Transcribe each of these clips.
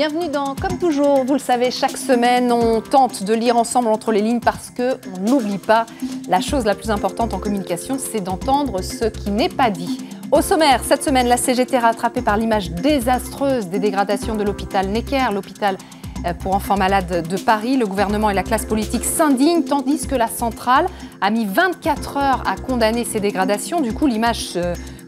Bienvenue dans Comme toujours, vous le savez, chaque semaine, on tente de lire ensemble entre les lignes parce que on n'oublie pas la chose la plus importante en communication, c'est d'entendre ce qui n'est pas dit. Au sommaire, cette semaine, la CGT rattrapée par l'image désastreuse des dégradations de l'hôpital Necker, l'hôpital euh, pour enfants malades de Paris. Le gouvernement et la classe politique s'indignent tandis que la centrale a mis 24 heures à condamner ces dégradations. Du coup, l'image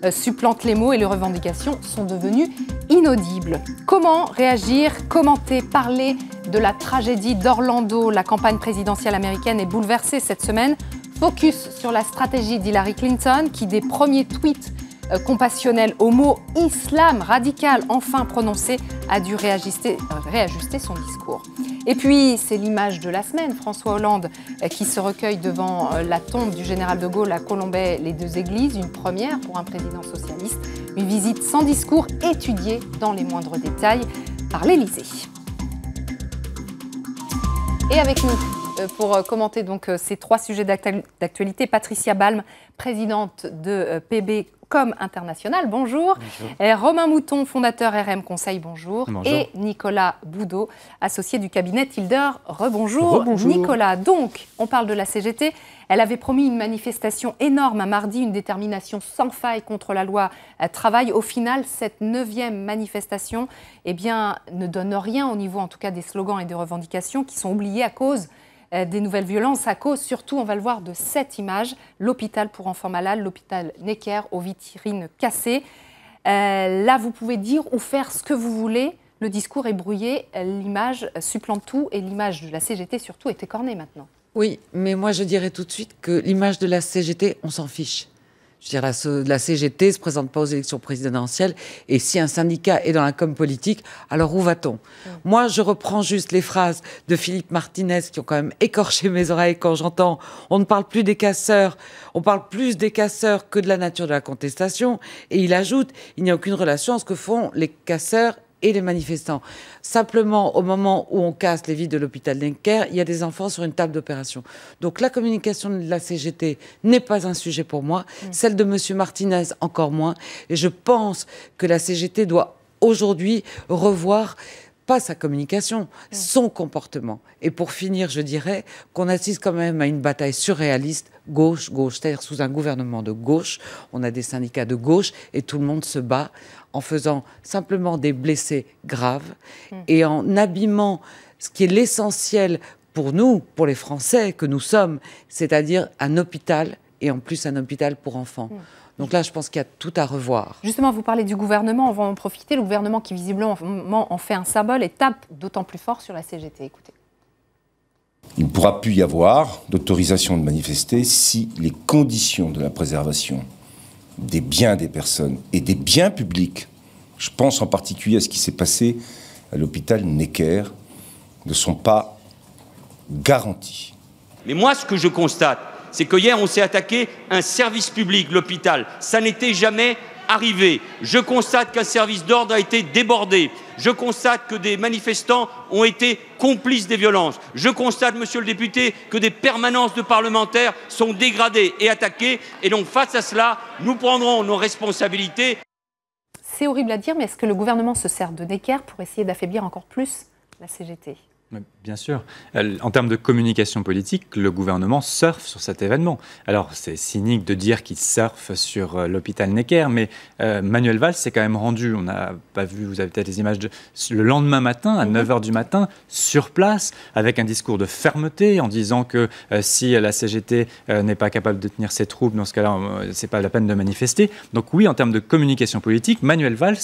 euh, supplante les mots et les revendications sont devenues inaudibles. Comment réagir, commenter, parler de la tragédie d'Orlando La campagne présidentielle américaine est bouleversée cette semaine. Focus sur la stratégie d'Hillary Clinton qui, des premiers tweets euh, compassionnel au mot islam radical enfin prononcé a dû réajuster, réajuster son discours. Et puis, c'est l'image de la semaine, François Hollande euh, qui se recueille devant euh, la tombe du général de Gaulle à Colombay, les deux églises, une première pour un président socialiste, une visite sans discours étudiée dans les moindres détails par l'Élysée. Et avec nous pour commenter donc ces trois sujets d'actualité, Patricia Balm, présidente de PB international. Bonjour. Romain Mouton, fondateur RM Conseil, bonjour. Et Nicolas Boudot, associé du cabinet Tilder, rebonjour. Nicolas, donc, on parle de la CGT. Elle avait promis une manifestation énorme à mardi, une détermination sans faille contre la loi euh, travail. Au final, cette neuvième manifestation eh bien, ne donne rien au niveau, en tout cas, des slogans et des revendications qui sont oubliés à cause euh, des nouvelles violences à cause, surtout, on va le voir, de cette image, l'hôpital pour enfants malades, l'hôpital Necker aux vitrines cassées. Euh, là, vous pouvez dire ou faire ce que vous voulez. Le discours est brouillé, l'image supplante tout et l'image de la CGT surtout est écornée maintenant. Oui, mais moi je dirais tout de suite que l'image de la CGT, on s'en fiche. Je veux dire, la, CGT se présente pas aux élections présidentielles. Et si un syndicat est dans la com politique, alors où va-t-on mm. Moi, je reprends juste les phrases de Philippe Martinez qui ont quand même écorché mes oreilles quand j'entends on ne parle plus des casseurs, on parle plus des casseurs que de la nature de la contestation. Et il ajoute il n'y a aucune relation entre ce que font les casseurs et les manifestants. Simplement, au moment où on casse les vies de l'hôpital Denker, il y a des enfants sur une table d'opération. Donc la communication de la CGT n'est pas un sujet pour moi, mm. celle de M. Martinez encore moins. Et je pense que la CGT doit aujourd'hui revoir pas sa communication, mm. son comportement. Et pour finir, je dirais qu'on assiste quand même à une bataille surréaliste gauche-gauche, c'est-à-dire sous un gouvernement de gauche, on a des syndicats de gauche et tout le monde se bat en faisant simplement des blessés graves mmh. et en abîmant ce qui est l'essentiel pour nous, pour les Français que nous sommes, c'est-à-dire un hôpital et en plus un hôpital pour enfants. Mmh. Donc là, je pense qu'il y a tout à revoir. Justement, vous parlez du gouvernement, on va en profiter. Le gouvernement qui visiblement en fait un symbole et tape d'autant plus fort sur la CGT. Écoutez. Il ne pourra plus y avoir d'autorisation de manifester si les conditions de la préservation des biens des personnes et des biens publics. Je pense en particulier à ce qui s'est passé à l'hôpital Necker, ne sont pas garantis. Mais moi, ce que je constate, c'est que hier, on s'est attaqué un service public, l'hôpital. Ça n'était jamais arrivé. Je constate qu'un service d'ordre a été débordé. Je constate que des manifestants ont été complices des violences. Je constate, monsieur le député, que des permanences de parlementaires sont dégradées et attaquées. Et donc, face à cela, nous prendrons nos responsabilités. C'est horrible à dire, mais est-ce que le gouvernement se sert de Necker pour essayer d'affaiblir encore plus la CGT Bien sûr. Euh, en termes de communication politique, le gouvernement surfe sur cet événement. Alors, c'est cynique de dire qu'il surfe sur euh, l'hôpital Necker, mais euh, Manuel Valls s'est quand même rendu, on n'a pas vu, vous avez peut-être les images, le lendemain matin, à 9h mhm. du matin, sur place, avec un discours de fermeté, en disant que si la CGT n'est pas capable de tenir ses troupes, dans ce cas-là, c'est pas la peine de manifester. Donc oui, en termes de communication politique, Manuel Valls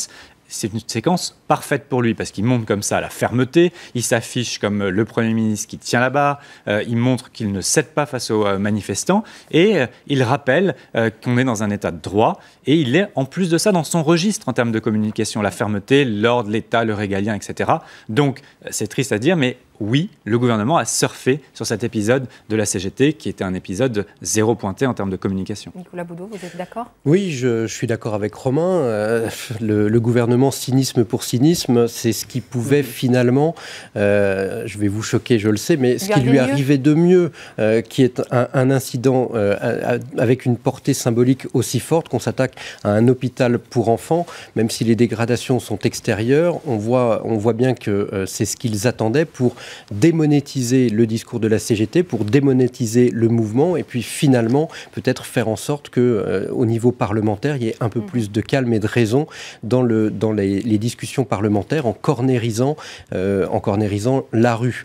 c'est une séquence parfaite pour lui parce qu'il montre comme ça la fermeté, il s'affiche comme le Premier ministre qui tient la barre, euh, il montre qu'il ne cède pas face aux euh, manifestants et euh, il rappelle qu'on est dans un état de droit et il est en plus de ça dans son registre en termes de communication, la fermeté, l'ordre, l'état, le régalien, etc. Donc c'est triste à dire, mais oui, le gouvernement a surfé sur cet épisode de la CGT qui était un épisode zéro pointé en termes de communication. Nicolas Boudot, vous êtes d'accord Oui, je, suis d'accord avec Romain. Euh, le, gouvernement cynisme pour cynisme, c'est ce qui pouvait mhm. finalement, euh, je vais vous choquer, je le sais, mais ce qui lui arrivait de mieux, euh, qui est un, un incident avec une portée symbolique aussi forte qu'on s'attaque à un hôpital pour enfants, même si les dégradations sont extérieures, on voit, on voit bien que c'est ce qu'ils attendaient pour démonétiser le discours de la CGT, pour démonétiser le mouvement et puis finalement peut-être faire en sorte que euh, au niveau parlementaire, il y ait un peu mm-hmm. plus de calme et de raison dans, le, dans les, discussions parlementaires en cornérisant, euh, en cornérisant la rue.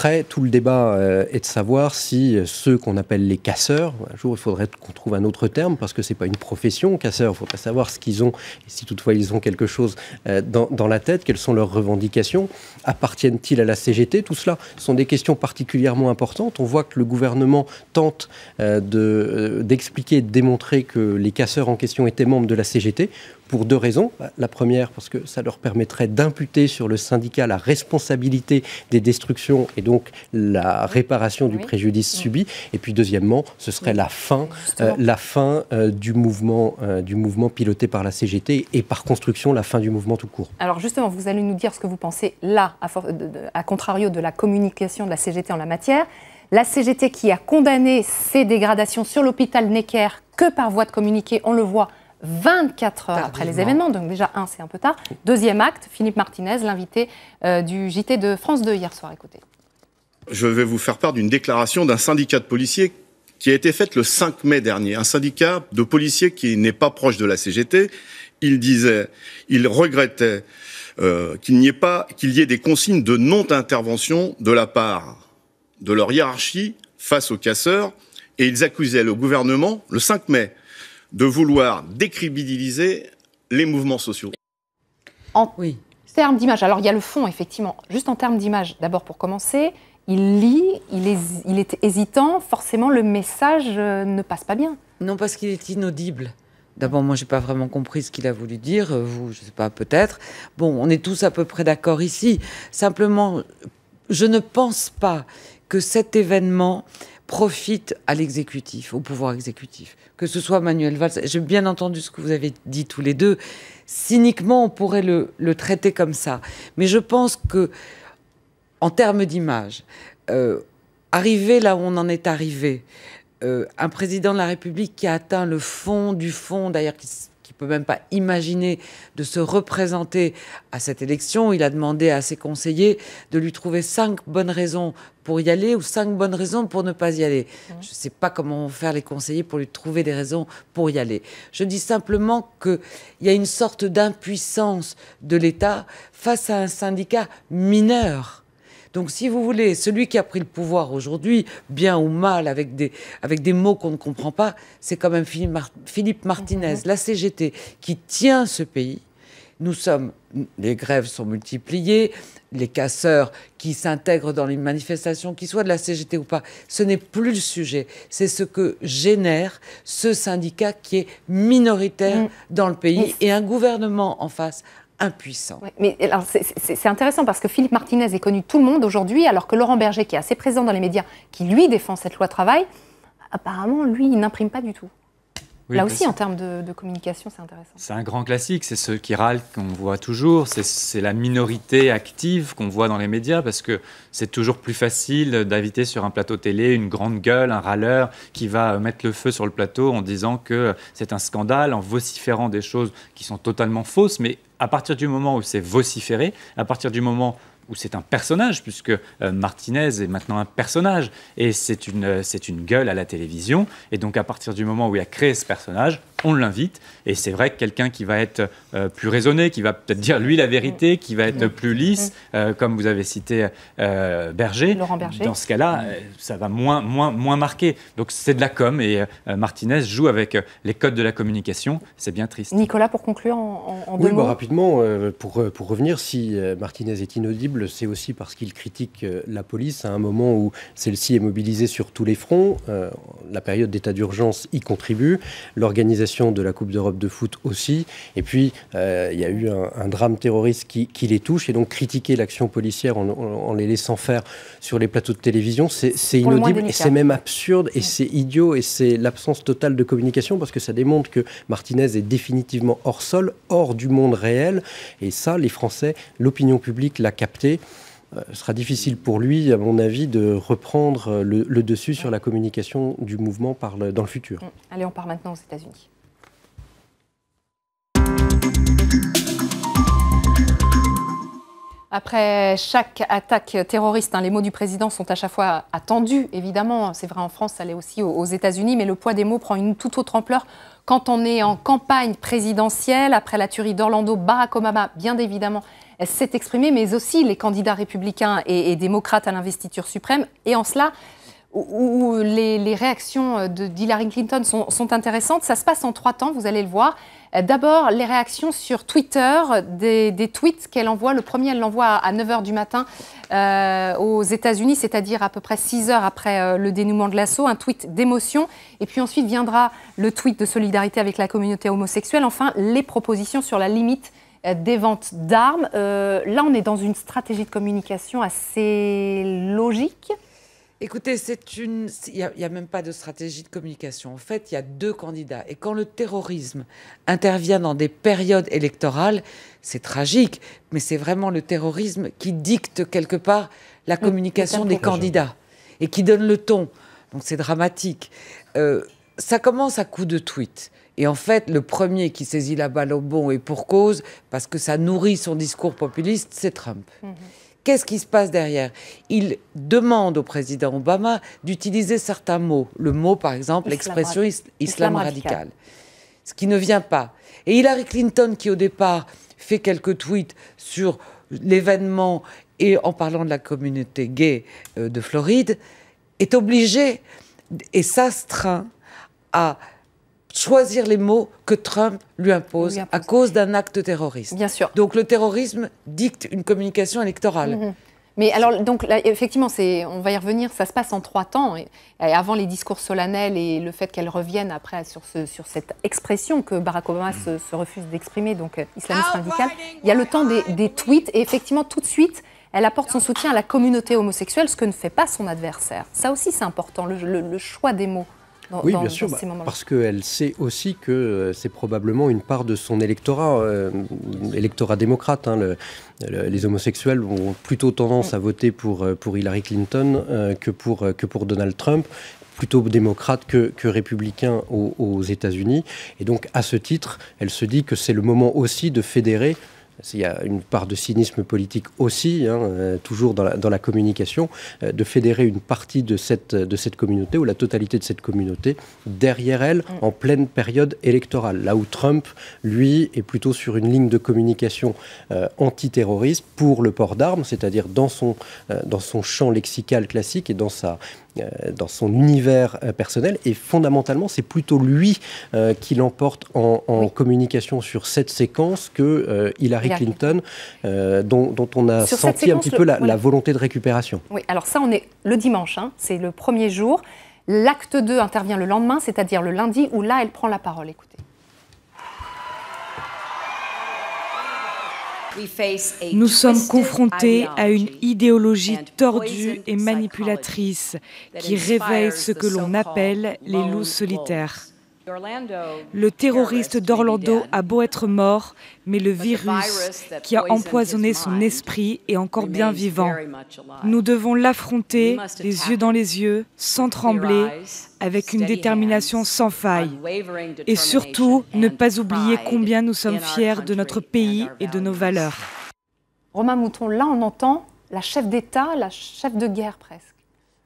Après, tout le débat euh, est de savoir si euh, ceux qu'on appelle les casseurs, un jour il faudrait qu'on trouve un autre terme parce que ce n'est pas une profession, casseurs, il pas savoir ce qu'ils ont et si toutefois ils ont quelque chose euh, dans, la tête, quelles sont leurs revendications, appartiennent-ils à la CGT Tout cela sont des questions particulièrement importantes. On voit que le gouvernement tente d'expliquer, de démontrer que les casseurs en question étaient membres de la CGT pour deux raisons. La première, parce que ça leur permettrait d'imputer sur le syndicat la responsabilité des destructions et donc la réparation du préjudice subi. Et puis deuxièmement, ce serait la fin, euh, la fin euh, du, mouvement, euh, du mouvement piloté par la CGT et par construction la fin du mouvement tout court. Alors justement, vous allez nous dire ce que vous pensez là, à contrario de la communication de la CGT en la matière. La CGT qui a condamné ces dégradations sur l'hôpital Necker que par voie de communiqué, on le voit, 24 heures après les événements. Donc déjà, un, c'est un peu tard. Deuxième acte, Philippe Martinez, l'invité euh, du JT de France 2 hier soir. Écoutez. Je vais vous faire part d'une déclaration d'un syndicat de policiers qui a été faite le 5 mai dernier. Un syndicat de policiers qui n'est pas proche de la CGT. Il disait, il regrettait euh, qu'il n'y ait pas, qu'il y ait des consignes de non-intervention de la part de leur hiérarchie face aux casseurs. Et ils accusaient le gouvernement, le 5 mai, de vouloir décrédibiliser les mouvements sociaux. En oui. termes d'image, alors il y a le fond, effectivement. Juste en termes d'image, d'abord pour commencer, il lit, il est, hésitant, forcément le message euh, ne passe pas bien. Non, parce qu'il est inaudible. D'abord, moi, je n'ai pas vraiment compris ce qu'il a voulu dire. Euh, vous, je sais pas, peut-être. Bon, on est tous à peu près d'accord ici. Simplement, je ne pense pas que cet événement profite à l'exécutif, au pouvoir exécutif. Que ce soit Manuel Valls, j'ai bien entendu ce que vous avez dit tous les deux. Cyniquement, on pourrait le, traiter comme ça. Mais je pense que, en termes d'image, euh, arrivé arriver là où on en est arrivé, euh, un président de la République qui a atteint le fond du fond, d'ailleurs qui qui peut même pas imaginer de se représenter à cette élection. Il a demandé à ses conseillers de lui trouver cinq bonnes raisons pour y aller ou cinq bonnes raisons pour ne pas y aller. Mmh. Je ne sais pas comment faire les conseillers pour lui trouver des raisons pour y aller. Je dis simplement qu'il y a une sorte d'impuissance de l'État face à un syndicat mineur donc si vous voulez, celui qui a pris le pouvoir aujourd'hui, bien ou mal, avec des, avec des mots qu'on ne comprend pas, c'est quand même Philippe Martinez, mhm. la CGT, qui tient ce pays. Nous sommes, les grèves sont multipliées, les casseurs qui s'intègrent dans les manifestations, qu'ils soient de la CGT ou pas, ce n'est plus le sujet. C'est ce que génère ce syndicat qui est minoritaire mm. dans le pays et un gouvernement en face impuissant. mais c'est intéressant parce que Philippe Martinez est connu tout le monde aujourd'hui, alors que Laurent Berger, qui est assez présent dans les médias, qui lui défend cette loi travail, apparemment, lui, il n'imprime pas du tout. Là aussi, en termes de, communication, c'est intéressant. C'est un grand classique, c'est ceux qui râlent qu'on voit toujours, c'est la minorité active qu'on voit dans les médias, parce que c'est toujours plus facile d'inviter sur un plateau télé une grande gueule, un râleur, qui va euh, mettre le feu sur le plateau en disant que euh, c'est un scandale, en vociférant des choses qui sont totalement fausses, mais à partir du moment où c'est vociféré, à partir du moment où c'est un personnage, puisque euh, Martinez est maintenant un personnage, et euh, c'est une gueule à la télévision. Et donc à partir du moment où il a créé ce personnage, on l'invite. Et c'est vrai que quelqu'un qui va être euh, plus raisonné, qui va peut-être dire lui la vérité, qui va être plus lisse, mm. euh, comme vous avez cité euh, Berger, Laurent Berger, dans ce cas-là, mm. ça va moins, moins, moins marquer. Donc c'est de la com et Martinez joue avec les codes de la communication. C'est bien triste. Nicolas, pour conclure en, en deux bah, rapidement, pour, pour revenir, si Martinez est inaudible, c'est aussi parce qu'il critique la police à un moment où celle-ci est mobilisée sur tous les fronts. la période d'état d'urgence y contribue. L'organisation de la Coupe d'Europe de foot aussi. Et puis, euh, il y a eu un, drame terroriste qui, les touche. Et donc, critiquer l'action policière en, les laissant faire sur les plateaux de télévision, c'est inaudible et c'est même absurde et c'est idiot et c'est l'absence totale de communication parce que ça démontre que Martinez est définitivement hors sol, hors du monde réel. Et ça, les Français, l'opinion publique l'a capté. Euh, ce sera difficile pour lui, à mon avis, de reprendre le, dessus sur la communication du mouvement par dans le futur. Hum. Allez, on part maintenant aux États-Unis. Après chaque attaque terroriste, hein, les mots du président sont à chaque fois attendus, évidemment. C'est vrai en France, ça l'est aussi aux États-Unis, mais le poids des mots prend une toute autre ampleur quand on est en campagne présidentielle. Après la tuerie d'Orlando, Barack Obama, bien évidemment, s'est exprimé, mais aussi les candidats républicains et démocrates à l'investiture suprême. Et en cela, où, les, réactions réactions euh, Hillary Clinton sont, intéressantes. Ça se passe en trois temps, vous allez le voir. Euh, d'abord, les réactions sur Twitter, des, tweets qu'elle envoie. Le premier, elle l'envoie à 9h du matin euh, aux États-Unis, c'est-à-dire à peu près 6 h après le dénouement de l'assaut, un tweet d'émotion. Et puis ensuite viendra le tweet de solidarité avec la communauté homosexuelle. Enfin, les propositions sur la limite des ventes d'armes. là, on est dans une stratégie de communication assez logique. Écoutez, c'est une, il n'y a, même pas de stratégie de communication. En fait, il y a deux candidats. Et quand le terrorisme intervient dans des périodes électorales, c'est tragique. Mais c'est vraiment le terrorisme qui dicte quelque part la communication des candidats et qui donne le ton. Donc c'est dramatique. Euh, ça commence à coups de tweet. Et en fait, le premier qui saisit la balle au bon et pour cause, parce que ça nourrit son discours populiste, c'est Trump. Mhm. Qu'est-ce qui se passe derrière Il demande au président Obama d'utiliser certains mots. Le mot, par exemple, l'expression islam, radical. radical. Ce qui ne vient pas. Et Hillary Clinton, qui au départ fait quelques tweets sur l'événement et en parlant de la communauté gay euh, de Floride, est obligée et s'astreint à choisir les mots que Trump lui impose, à cause d'un acte terroriste. Bien sûr. Donc le terrorisme dicte une communication électorale. Mhm. Mais alors, donc, là, effectivement, on va y revenir, ça se passe en trois temps. Et, avant les discours solennels et le fait qu'elle revienne après sur, ce, sur, cette expression que Barack Obama se, refuse d'exprimer, donc euh, islamiste radical, il y a le temps des, tweets. Et effectivement, tout de suite, elle apporte son soutien à la communauté homosexuelle, ce que ne fait pas son adversaire. Ça aussi, c'est important, le choix des mots oui, bien sûr, bah, Parce qu'elle sait aussi que euh, c'est probablement une part de son électorat, euh, électorat démocrate. Hein, les homosexuels ont plutôt tendance à voter pour, euh, Hillary Clinton que, pour, que pour Donald Trump plutôt démocrate que, républicain aux États-Unis. Et donc, à ce titre, elle se dit que c'est le moment aussi de fédérer il y a une part de cynisme politique aussi, hein, euh, toujours dans la, communication, euh, de fédérer une partie de cette, communauté ou la totalité de cette communauté derrière elle mm. en pleine période électorale. Là où Trump, lui, est plutôt sur une ligne de communication euh, antiterroriste pour le port d'armes, c'est-à-dire dans, son dans son champ lexical classique et dans sa, euh, dans son univers euh, personnel. Et fondamentalement, c'est plutôt lui euh, qui l'emporte en, communication sur cette séquence que Hillary Clinton, dont, on a senti un petit peu la, volonté de récupération. Oui, alors ça, on est le dimanche, hein. c'est le premier jour. L'acte 2 intervient le lendemain, c'est-à-dire le lundi, où là, elle prend la parole. Écoutez. Nous sommes confrontés à une idéologie tordue et manipulatrice qui réveille ce que l'on appelle les loups solitaires. Le terroriste d'Orlando a beau être mort, mais le virus qui a empoisonné son esprit est encore bien vivant. Nous devons l'affronter, les yeux dans les yeux, sans trembler, avec une détermination sans faille. Et surtout, ne pas oublier combien nous sommes fiers de notre pays et de nos valeurs. Romain Mouton, là on entend la chef d'État, la chef de guerre presque.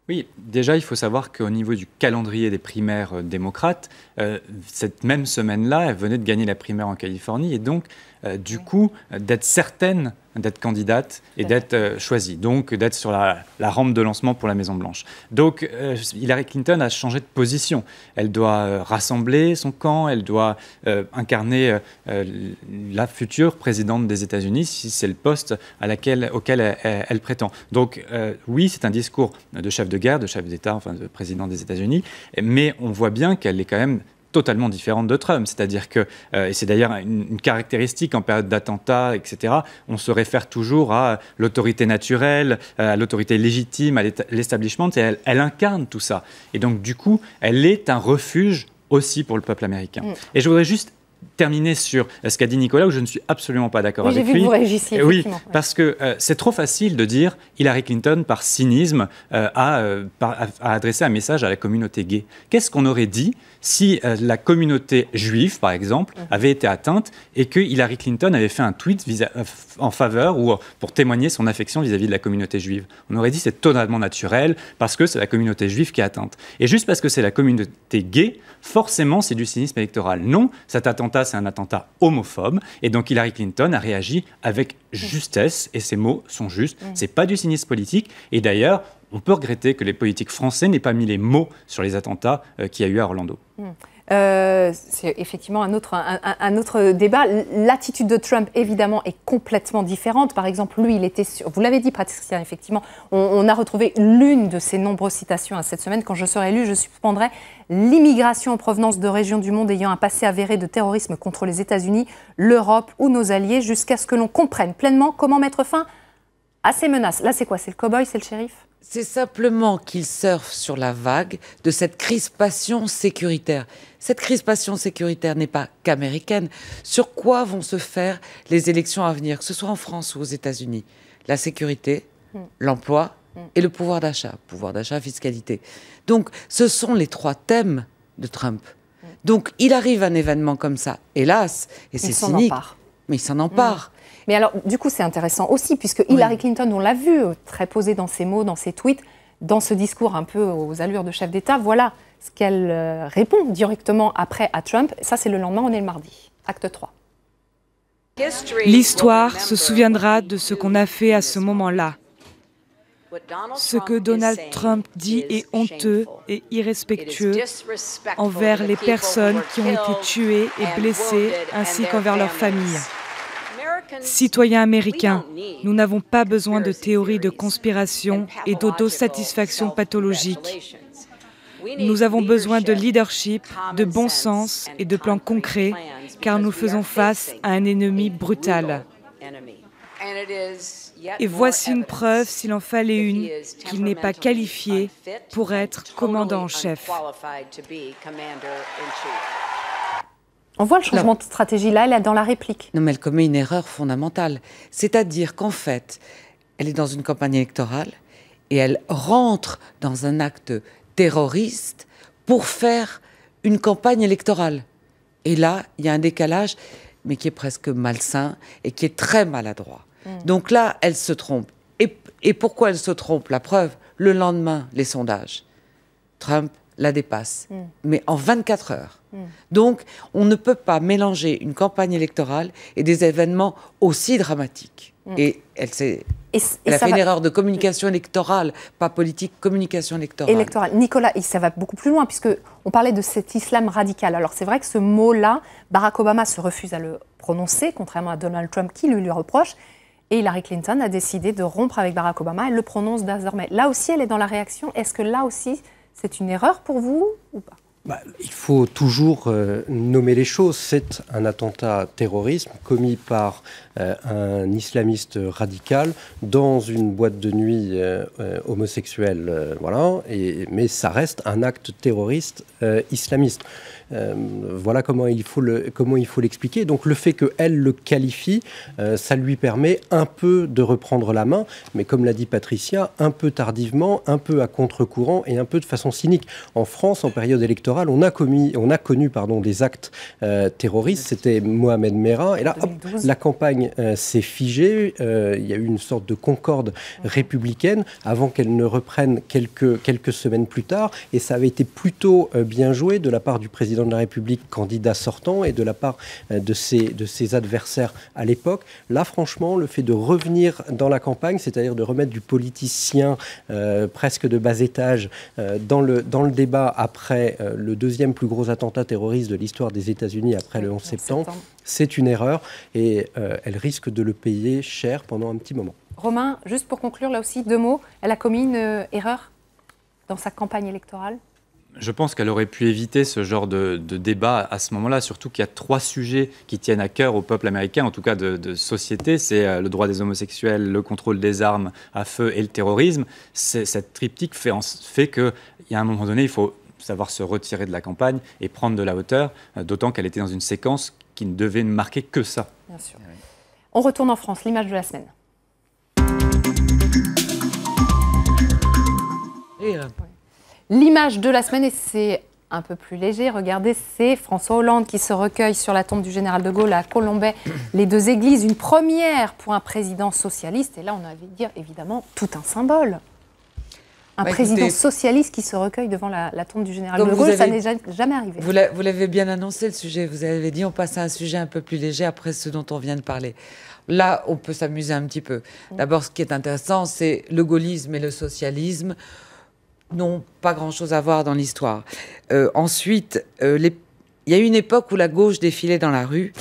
Oui, déjà, il faut savoir qu'au niveau du calendrier des primaires euh, démocrates, euh, cette même semaine-là, elle venait de gagner la primaire en Californie et donc euh, du coup, d'être certaine d'être candidate et d'être euh, choisie, donc d'être sur la, rampe de lancement pour la Maison-Blanche. Donc euh, Hillary Clinton a changé de position. Elle doit rassembler son camp, elle doit incarner la future présidente des États-Unis, si c'est le poste à laquelle, auquel elle, elle prétend. Donc oui, c'est un discours de chef de guerre, de chef d'État, enfin de président des États-Unis, mais on voit bien qu'elle est quand même totalement différente de Trump. C'est-à-dire que, euh, et c'est d'ailleurs une, caractéristique en période d'attentat, etc., on se réfère toujours à l'autorité naturelle, euh, à l'autorité légitime, à l'establishment, et elle, incarne tout ça. Et donc, du coup, elle est un refuge aussi pour le peuple américain. Mm. Et je voudrais juste terminer sur euh, ce qu'a dit Nicolas, où je ne suis absolument pas d'accord oui, avec vu lui. Que vous réagissiez, oui, parce que euh, c'est trop facile de dire Hillary Clinton, par cynisme, euh, a, adressé un message à la communauté gay. Qu'est-ce qu'on aurait dit si la communauté juive, par exemple, mhm. avait été atteinte et que Hillary Clinton avait fait un tweet en faveur ou pour témoigner son affection vis-à-vis -vis de la communauté juive On aurait dit c'est totalement naturel parce que c'est la communauté juive qui est atteinte. Et juste parce que c'est la communauté gay, forcément c'est du cynisme électoral. Non, cet attentat c'est un attentat homophobe. Et donc Hillary Clinton a réagi avec justesse, et ses mots sont justes. ce n'est pas du cynisme politique. Et d'ailleurs, on peut regretter que les politiques français n'aient pas mis les mots sur les attentats euh, qu'il y a eu à Orlando. Euh, c'est effectivement un autre, un, autre débat. L'attitude de Trump, évidemment, est complètement différente. Par exemple, lui, il était sur, vous l'avez dit, praticien, effectivement, on, a retrouvé l'une de ses nombreuses citations hein, cette semaine. Quand je serai élu, je suspendrai l'immigration en provenance de régions du monde ayant un passé avéré de terrorisme contre les États-Unis, l'Europe ou nos alliés, jusqu'à ce que l'on comprenne pleinement comment mettre fin à ces menaces. Là, c'est quoi C'est le cowboy c'est le shérif c'est simplement qu'ils surfent sur la vague de cette crispation sécuritaire. Cette crispation sécuritaire n'est pas qu'américaine. Sur quoi vont se faire les élections à venir, que ce soit en France ou aux États-Unis La sécurité, mm. l'emploi mm. et le pouvoir d'achat. Pouvoir d'achat, fiscalité. Donc ce sont les trois thèmes de Trump. Mm. Donc il arrive un événement comme ça, hélas, et c'est cynique. Mais il s'en empare. Mmh. Mais alors, du coup, c'est intéressant aussi, puisque Hillary Clinton, on l'a vu, euh, très posée dans ses mots, dans ses tweets, dans ce discours un peu aux allures de chef d'État, voilà ce qu'elle euh, répond directement après à Trump. Ça, c'est le lendemain, on est le mardi. Acte 3. L'histoire se souviendra de ce qu'on a fait à ce moment-là. Ce que Donald Trump dit est honteux et irrespectueux envers les personnes qui ont été tuées et blessées ainsi qu'envers leurs familles. Citoyens américains, nous n'avons pas besoin de théories de conspiration et d'autosatisfaction pathologique. Nous avons besoin de leadership, de bon sens et de plans concrets, car nous faisons face à un ennemi brutal. Et voici une preuve, s'il en fallait une, qu'il n'est pas qualifié pour être commandant en chef. On voit le changement de stratégie là, elle est dans la réplique. Non, mais elle commet une erreur fondamentale. C'est-à-dire qu'en fait, elle est dans une campagne électorale et elle rentre dans un acte terroriste pour faire une campagne électorale. Et là, il y a un décalage, mais qui est presque malsain et qui est très maladroit. Mm. Donc là, elle se trompe. Et, pourquoi elle se trompe La preuve, le lendemain, les sondages. Trump la dépasse, mm. mais en 24 heures. Mm. Donc, on ne peut pas mélanger une campagne électorale et des événements aussi dramatiques. Et elle, s'est... elle fait une erreur de communication électorale, pas politique, communication électorale. Électorale. Nicolas, ça va beaucoup plus loin, puisque on parlait de cet islam radical. Alors, c'est vrai que ce mot-là, Barack Obama se refuse à le prononcer, contrairement à Donald Trump qui lui, le reproche. Et Hillary Clinton a décidé de rompre avec Barack Obama. Elle le prononce désormais. Là aussi, elle est dans la réaction. Est-ce que là aussi, c'est une erreur pour vous ou pas bah, il faut toujours euh, nommer les choses. C'est un attentat terrorisme commis par euh, un islamiste radical dans une boîte de nuit euh, homosexuelle. voilà, mais ça reste un acte terroriste islamiste. Euh, voilà comment il faut comment il faut l'expliquer. Donc le fait qu'elle le qualifie, euh, ça lui permet un peu de reprendre la main, mais comme l'a dit Patricia, un peu tardivement, un peu à contre-courant et un peu de façon cynique. En France, en période électorale, on a connu pardon des actes euh, terroristes. C'était Mohamed Merah et là, la campagne s'est figée. Il y a eu une sorte de concorde républicaine avant qu'elle ne reprenne quelques quelques semaines plus tard, et ça avait été plutôt bien joué de la part du président de la République candidat sortant et de la part euh, de ses, de ses adversaires à l'époque. Là, franchement, le fait de revenir dans la campagne, c'est-à-dire de remettre du politicien euh, presque de bas étage euh, dans, le, débat après le deuxième plus gros attentat terroriste de l'histoire des États-Unis après le 11 septembre, c'est une erreur et elle risque de le payer cher pendant un petit moment. Romain, juste pour conclure, là aussi, deux mots. Elle a commis une erreur dans sa campagne électorale je pense qu'elle aurait pu éviter ce genre de, débat à ce moment-là, surtout qu'il y a trois sujets qui tiennent à cœur au peuple américain, en tout cas de, société. C'est euh, le droit des homosexuels, le contrôle des armes à feu et le terrorisme. Cette triptyque fait, fait qu'il y a un moment donné, il faut savoir se retirer de la campagne et prendre de la hauteur, euh, d'autant qu'elle était dans une séquence qui ne devait marquer que ça. Bien sûr. On retourne en France, l'image de la semaine. Et, euh, L'image de la semaine, et c'est un peu plus léger, regardez, c'est François Hollande qui se recueille sur la tombe du général de Gaulle à Colombay, les deux églises, une première pour un président socialiste. Et là, on avait dire évidemment tout un symbole. Un bah, président socialiste qui se recueille devant la, tombe du général de Gaulle, ça n'est jamais arrivé. Vous l'avez bien annoncé le sujet, vous avez dit on passe à un sujet un peu plus léger après ce dont on vient de parler. Là, on peut s'amuser un petit peu. D'abord, ce qui est intéressant, c'est le gaullisme et le socialisme n'ont pas grand-chose à voir dans l'histoire. Euh, ensuite, euh, il y a eu une époque où la gauche défilait dans la rue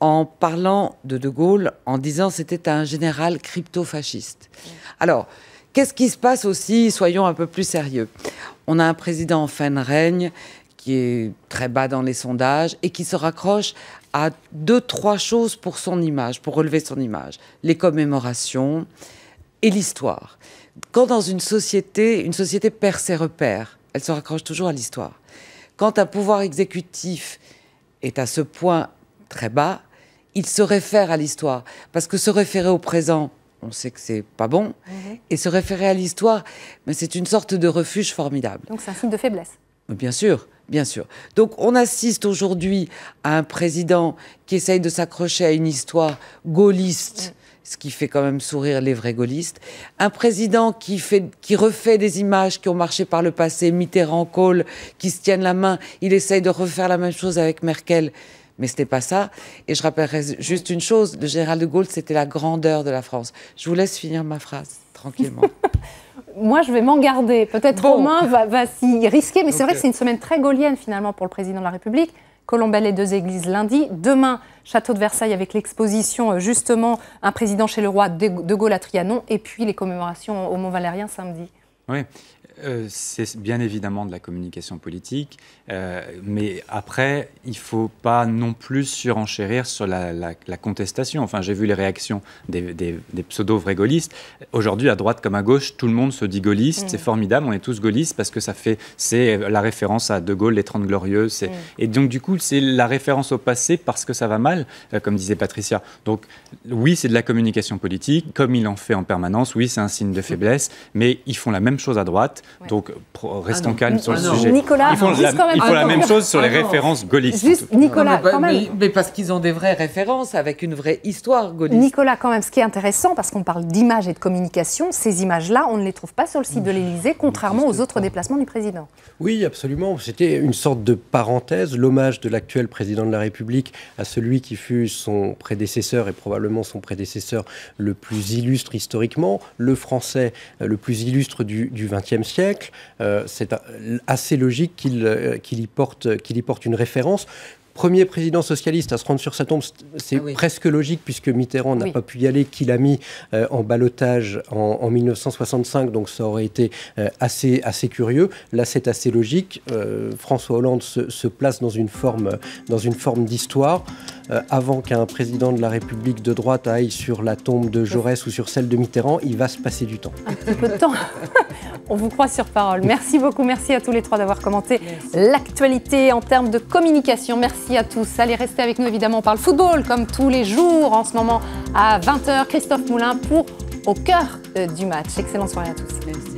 en parlant de De Gaulle, en disant c'était un général crypto-fasciste. Alors, qu'est-ce qui se passe aussi Soyons un peu plus sérieux. On a un président en fin de règne qui est très bas dans les sondages et qui se raccroche à deux, trois choses pour son image, pour relever son image. Les commémorations, et l'histoire. Quand dans une société, une société perd ses repères, elle se raccroche toujours à l'histoire. Quand un pouvoir exécutif est à ce point très bas, il se réfère à l'histoire. Parce que se référer au présent, on sait que c'est pas bon. Mhm. Et se référer à l'histoire, mais c'est une sorte de refuge formidable. Donc c'est un signe de faiblesse. Bien sûr, bien sûr. Donc on assiste aujourd'hui à un président qui essaye de s'accrocher à une histoire gaulliste. Mm ce qui fait quand même sourire les vrais gaullistes. Un président qui, refait des images qui ont marché par le passé, Mitterrand, Kohl, qui se tiennent la main, il essaye de refaire la même chose avec Merkel. Mais ce n'est pas ça. Et je rappellerai juste une chose, de général de Gaulle, c'était la grandeur de la France. Je vous laisse finir ma phrase tranquillement. Moi, je vais m'en garder. Peut-être au Romain va, s'y risquer, mais c'est vrai que c'est une semaine très gaulienne finalement pour le président de la République. Colombelle et deux églises lundi. Demain, Château de Versailles avec l'exposition euh, justement Un président chez le roi de Gaulle à Trianon et puis les commémorations au Mont Valérien samedi. Euh, c'est bien évidemment de la communication politique, euh, mais après, il ne faut pas non plus surenchérir sur la, la contestation. Enfin, j'ai vu les réactions des, pseudo des gaullistes. Aujourd'hui, à droite comme à gauche, tout le monde se dit gaulliste. Mm. C'est formidable, on est tous gaullistes parce que ça fait, c'est la référence à De Gaulle, les Trente Glorieuses. Mm. Et donc, du coup, c'est la référence au passé parce que ça va mal, euh, comme disait Patricia. Donc, oui, c'est de la communication politique, comme il en fait en permanence. Oui, c'est un signe de faiblesse, mais ils font la même chose à droite. Donc restons ah calmes sur le ah sujet. ils font, la, même, chose sur les ah références gaullistes. Nicolas, bah, mais, mais, parce qu'ils ont des vraies références avec une vraie histoire gaulliste. Nicolas, quand même, ce qui est intéressant, parce qu'on parle d'images et de communication, ces images-là, on ne les trouve pas sur le site de l'Élysée, contrairement aux autres déplacements du président. Oui, absolument. C'était une sorte de parenthèse, l'hommage de l'actuel président de la République à celui qui fut son prédécesseur et probablement son prédécesseur le plus illustre historiquement, le français euh, le plus illustre du XXe siècle euh, c'est assez logique euh, qu'il y, porte une référence premier président socialiste à se rendre sur sa tombe, c'est ah presque logique puisque Mitterrand n'a pas pu y aller, qu'il a mis euh, en balotage en, 1965, donc ça aurait été assez, assez curieux. Là, c'est assez logique. François Hollande se, place dans une dans une forme d'histoire. Euh, avant qu'un président de la République de droite aille sur la tombe de Jaurès ou sur celle de Mitterrand, il va se passer du temps. Un petit peu de temps. On vous croit sur parole. Merci beaucoup, merci à tous les trois d'avoir commenté l'actualité en termes de communication. Merci à tous. Allez, rester avec nous, évidemment, par le football comme tous les jours en ce moment à 20h. Christophe Moulin pour Au cœur euh, du match. Excellente soirée à tous.